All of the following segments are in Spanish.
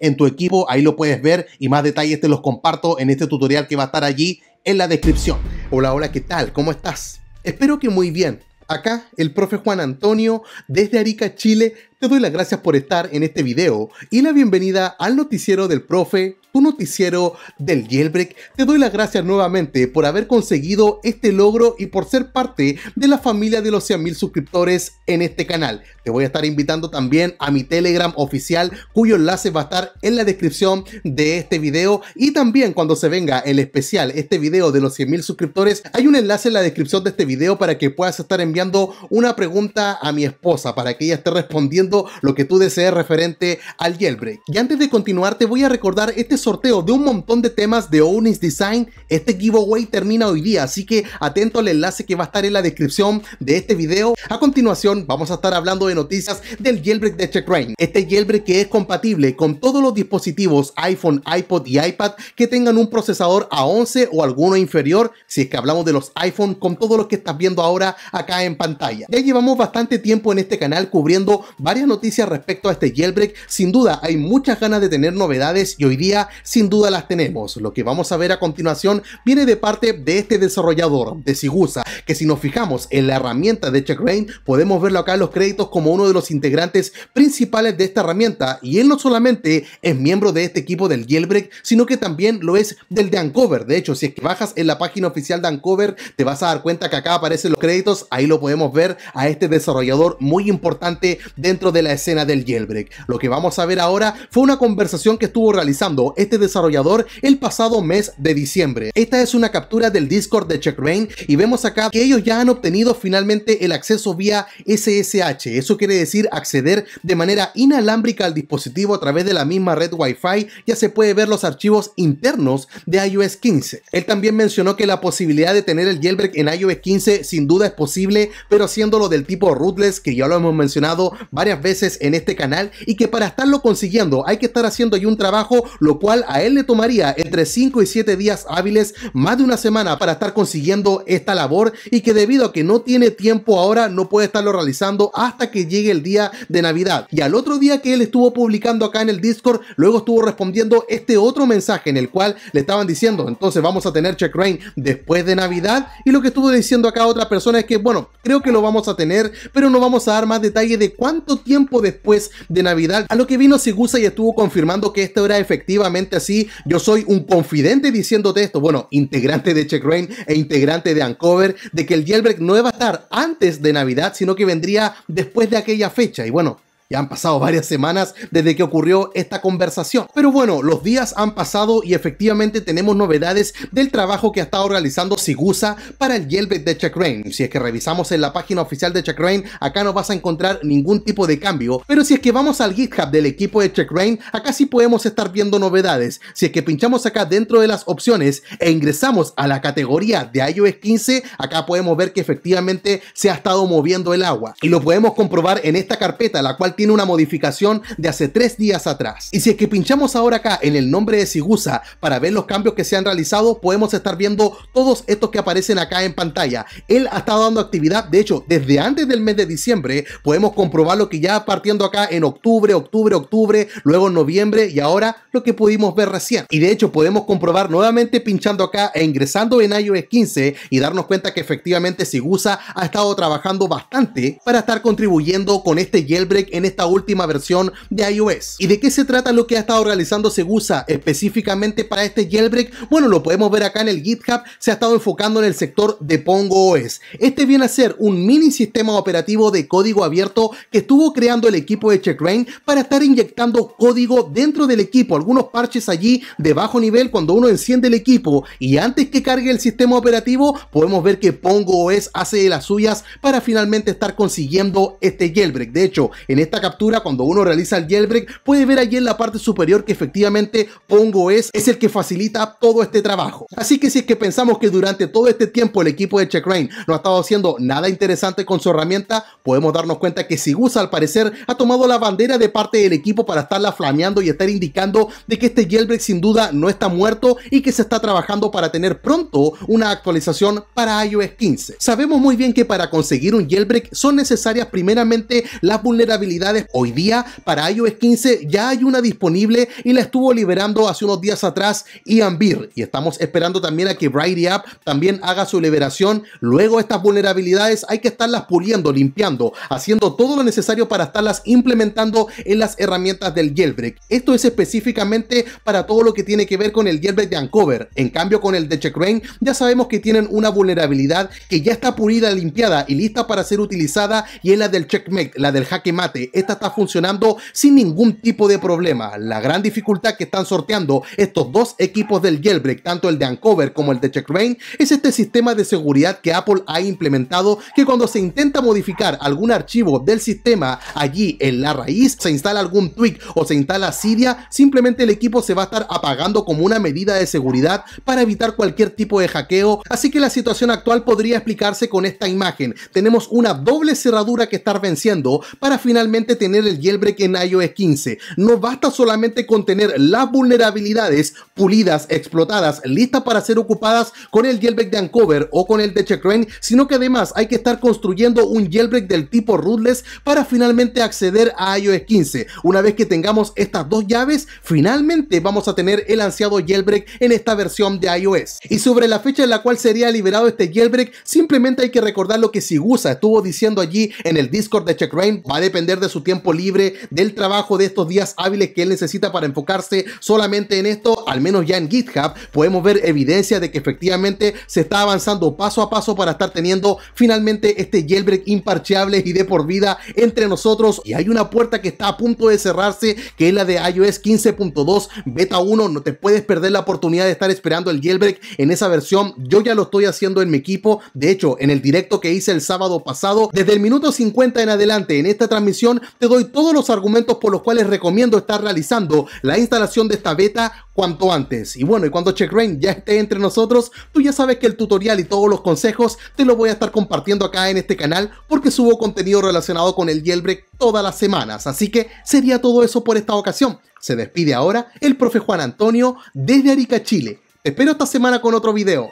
en tu equipo. Ahí lo puedes ver y más detalles te los comparto en este tutorial que va a estar allí en la descripción. Hola, hola, ¿qué tal? ¿Cómo estás? Espero que muy bien. Acá el profe Juan Antonio desde Arica, Chile, te doy las gracias por estar en este video y la bienvenida al noticiero del profe, tu noticiero del jailbreak. Te doy las gracias nuevamente por haber conseguido este logro y por ser parte de la familia de los 100.000 suscriptores en este canal. Te voy a estar invitando también a mi Telegram oficial cuyo enlace va a estar en la descripción de este video y también cuando se venga el especial, este video de los 100.000 suscriptores, hay un enlace en la descripción de este video para que puedas estar enviando una pregunta a mi esposa para que ella esté respondiendo lo que tú desees referente al jailbreak. Y antes de continuar te voy a recordar este sorteo de un montón de temas de Onyx Design. Este giveaway termina hoy día, así que atento al enlace que va a estar en la descripción de este video. A continuación vamos a estar hablando de noticias del jailbreak de Checkrain Este jailbreak que es compatible con todos los dispositivos iPhone, iPod y iPad que tengan un procesador A11 o alguno inferior, si es que hablamos de los iPhone con todos los que estás viendo ahora acá en pantalla. Ya llevamos bastante tiempo en este canal cubriendo varios noticias respecto a este jailbreak. Sin duda, hay muchas ganas de tener novedades y hoy día sin duda las tenemos. Lo que vamos a ver a continuación viene de parte de este desarrollador, de Sigusa, que si nos fijamos en la herramienta de Rain, podemos verlo acá en los créditos como uno de los integrantes principales de esta herramienta. Y él no solamente es miembro de este equipo del jailbreak, sino que también lo es del de Uncover. De hecho, si es que bajas en la página oficial de Uncover, te vas a dar cuenta que acá aparecen los créditos. Ahí lo podemos ver a este desarrollador muy importante dentro de la escena del jailbreak. Lo que vamos a ver ahora fue una conversación que estuvo realizando este desarrollador el pasado mes de diciembre. Esta es una captura del Discord de Checkrain y vemos acá que ellos ya han obtenido finalmente el acceso vía SSH. Eso quiere decir acceder de manera inalámbrica al dispositivo a través de la misma red Wi-Fi. Ya se puede ver los archivos internos de iOS 15. Él también mencionó que la posibilidad de tener el jailbreak en iOS 15 sin duda es posible, pero lo del tipo rootless que ya lo hemos mencionado varias veces en este canal y que para estarlo consiguiendo hay que estar haciendo ahí un trabajo, lo cual a él le tomaría entre 5 y 7 días hábiles, más de una semana para estar consiguiendo esta labor y que debido a que no tiene tiempo ahora no puede estarlo realizando hasta que llegue el día de Navidad. Y al otro día que él estuvo publicando acá en el Discord, luego estuvo respondiendo este otro mensaje en el cual le estaban diciendo, entonces vamos a tener Check Rain después de Navidad y lo que estuvo diciendo acá otra persona es que bueno, creo que lo vamos a tener, pero no vamos a dar más detalle de cuánto tiempo después de Navidad, a lo que vino Sigusa y estuvo confirmando que esto era efectivamente así. Yo soy un confidente diciéndote esto, bueno, integrante de Check Rain e integrante de Ancover, de que el jailbreak no iba a estar antes de Navidad, sino que vendría después de aquella fecha. Y bueno, ya han pasado varias semanas desde que ocurrió esta conversación. Pero bueno, los días han pasado y efectivamente tenemos novedades del trabajo que ha estado realizando Sigusa para el Yelvet de Checkrain. Si es que revisamos en la página oficial de Rain, acá no vas a encontrar ningún tipo de cambio. Pero si es que vamos al GitHub del equipo de Rain, acá sí podemos estar viendo novedades. Si es que pinchamos acá dentro de las opciones e ingresamos a la categoría de iOS 15, acá podemos ver que efectivamente se ha estado moviendo el agua. Y lo podemos comprobar en esta carpeta, la cual tiene una modificación de hace tres días atrás. Y si es que pinchamos ahora acá en el nombre de Sigusa para ver los cambios que se han realizado, podemos estar viendo todos estos que aparecen acá en pantalla. Él ha estado dando actividad, de hecho, desde antes del mes de diciembre, podemos comprobar lo que ya partiendo acá en octubre, octubre, octubre, luego en noviembre y ahora lo que pudimos ver recién. Y de hecho, podemos comprobar nuevamente pinchando acá e ingresando en iOS 15 y darnos cuenta que efectivamente Sigusa ha estado trabajando bastante para estar contribuyendo con este jailbreak en esta última versión de iOS. ¿Y de qué se trata lo que ha estado realizando Segusa específicamente para este jailbreak? Bueno, lo podemos ver acá en el GitHub, se ha estado enfocando en el sector de Pongo OS. Este viene a ser un mini sistema operativo de código abierto que estuvo creando el equipo de Checkrain para estar inyectando código dentro del equipo, algunos parches allí de bajo nivel cuando uno enciende el equipo y antes que cargue el sistema operativo podemos ver que Pongo OS hace de las suyas para finalmente estar consiguiendo este jailbreak. De hecho, en esta captura, cuando uno realiza el jailbreak, puede ver allí en la parte superior que efectivamente Pongo es, es el que facilita todo este trabajo. Así que si es que pensamos que durante todo este tiempo el equipo de Checkrain no ha estado haciendo nada interesante con su herramienta, podemos darnos cuenta que si Sigusa al parecer ha tomado la bandera de parte del equipo para estarla flameando y estar indicando de que este jailbreak sin duda no está muerto y que se está trabajando para tener pronto una actualización para iOS 15. Sabemos muy bien que para conseguir un jailbreak son necesarias primeramente las vulnerabilidades Hoy día para iOS 15 ya hay una disponible y la estuvo liberando hace unos días atrás Ian Beer. Y estamos esperando también a que Brighty App también haga su liberación. Luego estas vulnerabilidades hay que estarlas puliendo, limpiando, haciendo todo lo necesario para estarlas implementando en las herramientas del jailbreak. Esto es específicamente para todo lo que tiene que ver con el jailbreak de Uncover. En cambio con el de Checkrain ya sabemos que tienen una vulnerabilidad que ya está pulida, limpiada y lista para ser utilizada y es la del checkmate, la del jaque mate esta está funcionando sin ningún tipo de problema. La gran dificultad que están sorteando estos dos equipos del jailbreak, tanto el de Uncover como el de Rain, es este sistema de seguridad que Apple ha implementado que cuando se intenta modificar algún archivo del sistema allí en la raíz, se instala algún tweak o se instala Cydia, simplemente el equipo se va a estar apagando como una medida de seguridad para evitar cualquier tipo de hackeo, así que la situación actual podría explicarse con esta imagen. Tenemos una doble cerradura que estar venciendo para finalmente tener el jailbreak en iOS 15, no basta solamente con tener las vulnerabilidades pulidas, explotadas, listas para ser ocupadas con el jailbreak de Uncover o con el de Checkrain sino que además hay que estar construyendo un jailbreak del tipo rootless para finalmente acceder a iOS 15. Una vez que tengamos estas dos llaves, finalmente vamos a tener el ansiado jailbreak en esta versión de iOS. Y sobre la fecha en la cual sería liberado este jailbreak, simplemente hay que recordar lo que Sigusa estuvo diciendo allí en el Discord de Checkrain va a depender de su tiempo libre, del trabajo de estos días hábiles que él necesita para enfocarse solamente en esto, al menos ya en GitHub, podemos ver evidencia de que efectivamente se está avanzando paso a paso para estar teniendo finalmente este jailbreak imparcheable y de por vida entre nosotros. Y hay una puerta que está a punto de cerrarse, que es la de iOS 15.2 beta 1. No te puedes perder la oportunidad de estar esperando el jailbreak en esa versión. Yo ya lo estoy haciendo en mi equipo. De hecho, en el directo que hice el sábado pasado, desde el minuto 50 en adelante en esta transmisión, te doy todos los argumentos por los cuales recomiendo estar realizando la instalación de esta beta cuanto antes. Y bueno, y cuando CheckRain ya esté entre nosotros, tú ya sabes que el tutorial y todos los consejos te los voy a estar compartiendo acá en este canal porque subo contenido relacionado con el jailbreak todas las semanas. Así que sería todo eso por esta ocasión. Se despide ahora el profe Juan Antonio desde Arica, Chile. Te espero esta semana con otro video.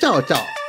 Chao, chao.